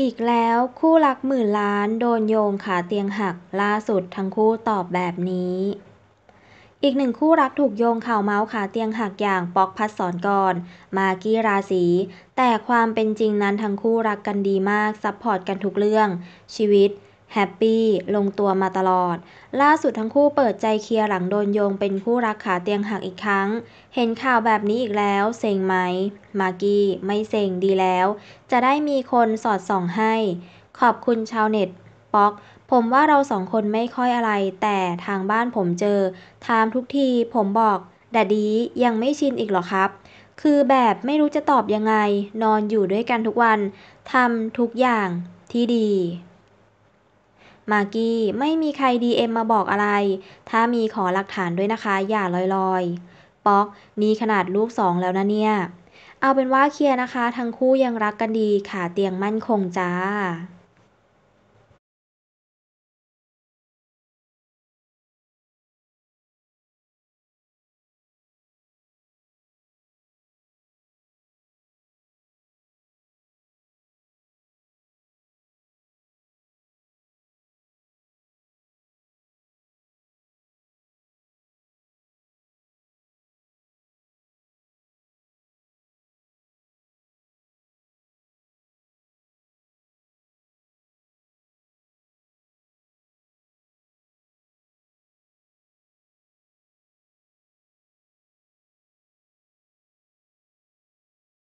อีกแล้วคู่รักหมื่นล้านโดนโยงขาเตียงหักล่าสุดทั้งคู่ตอบแบบนี้ อีกหนึ่งคู่รักถูกโยงข่าวเมาส์ขาเตียงหักอย่างป๊อกพัดสอนก่อน มากี้ราศี แต่ความเป็นจริงนั้นทั้งคู่รักกันดีมากซัพพอร์ตกันทุกเรื่อง ชีวิตแฮปปี้ลงตัวมาตลอด ล่าสุดทั้งคู่เปิดใจเคลียร์หลังโดนโยงเป็นคู่รักขาเตียงหักอีกครั้ง เห็นข่าวแบบนี้อีกแล้ว เซ็งไหม มากกี้ ไม่เซ็งดีแล้ว จะได้มีคนสอดส่องให้ ขอบคุณชาวเน็ต ป๊อก ผมว่าเราสองคนไม่ค่อยอะไร แต่ทางบ้านผมเจอถามทุกทีผมบอกดัดดียังไม่ชินอีกหรอครับ คือแบบไม่รู้จะตอบยังไง นอนอยู่ด้วยกันทุกวันทำทุกอย่างที่ดีมากี้ไม่มีใครดีเอ็มมาบอกอะไร ถ้ามีขอหลักฐานด้วยนะคะ อย่าลอยๆ ป๊อก นี่ขนาดลูกสองแล้วนะเนี่ย เอาเป็นว่าเคลียร์นะคะทั้งคู่ยังรักกันดีขาเตียงมั่นคงจ้า